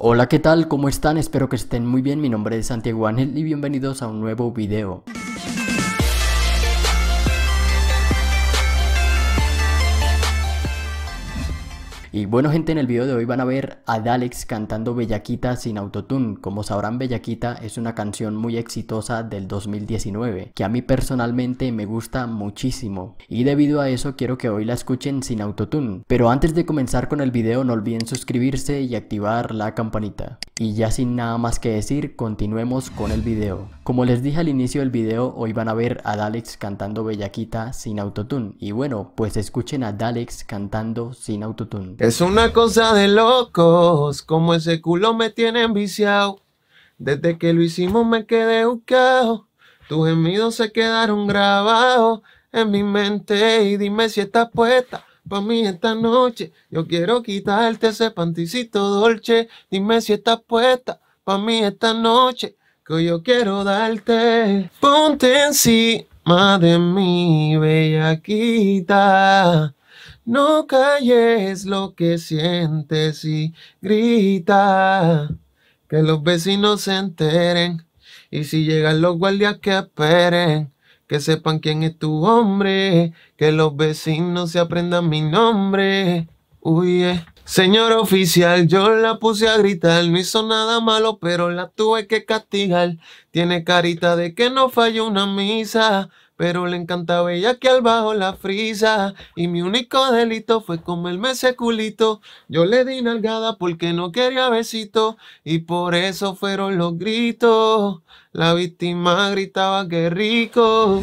Hola, ¿qué tal? ¿Cómo están? Espero que estén muy bien. Mi nombre es Santiago Ángel y bienvenidos a un nuevo video. Y bueno gente, en el video de hoy van a ver a Dalex cantando Bellaquita sin autotune. Como sabrán, Bellaquita es una canción muy exitosa del 2019, que a mí personalmente me gusta muchísimo. Y debido a eso quiero que hoy la escuchen sin autotune. Pero antes de comenzar con el video no olviden suscribirse y activar la campanita. Y ya sin nada más que decir, continuemos con el video. Como les dije al inicio del video, hoy van a ver a Dalex cantando Bellaquita sin autotune. Y bueno, pues escuchen a Dalex cantando sin autotune. Es una cosa de locos, como ese culo me tiene enviciado. Desde que lo hicimos me quedé buscado. Tus gemidos se quedaron grabados en mi mente y dime si estás puesta. Pa' mí esta noche, yo quiero quitarte ese panticito dolce. Dime si estás puesta. Pa' mí esta noche, que yo quiero darte. Ponte encima de mí, bellaquita. No calles lo que sientes y grita. Que los vecinos se enteren. Y si llegan los guardias que esperen. Que sepan quién es tu hombre. Que los vecinos se aprendan mi nombre. Uy, eh. Señor oficial, yo la puse a gritar, no hizo nada malo, pero la tuve que castigar. Tiene carita de que no falló una misa, pero le encantaba ella que al bajo la frisa. Y mi único delito fue comerme ese culito. Yo le di nalgada porque no quería besito, y por eso fueron los gritos. La víctima gritaba que rico.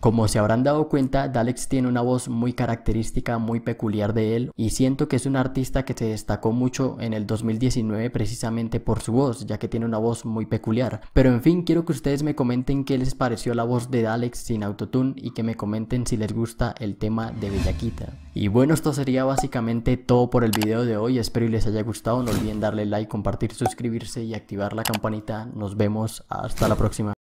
Como se habrán dado cuenta, Dalex tiene una voz muy característica, muy peculiar de él y siento que es un artista que se destacó mucho en el 2019 precisamente por su voz, ya que tiene una voz muy peculiar. Pero en fin, quiero que ustedes me comenten qué les pareció la voz de Dalex sin autotune y que me comenten si les gusta el tema de Bellaquita. Y bueno, esto sería básicamente todo por el video de hoy, espero y les haya gustado, no olviden darle like, compartir, suscribirse y activar la campanita. Nos vemos a hasta la próxima.